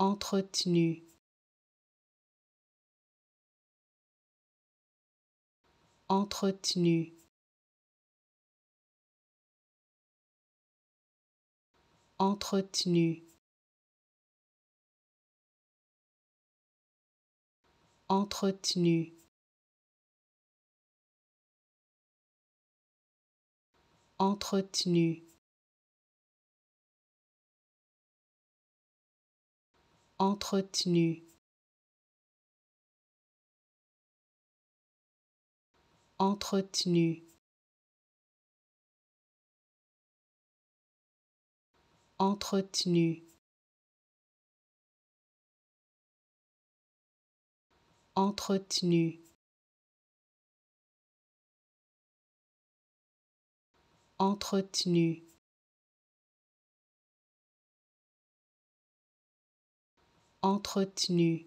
entretenu, entretenu, entretenu, entretenu. entretenu. entretenu, entretenu, entretenu, entretenu. entretenu. entretenu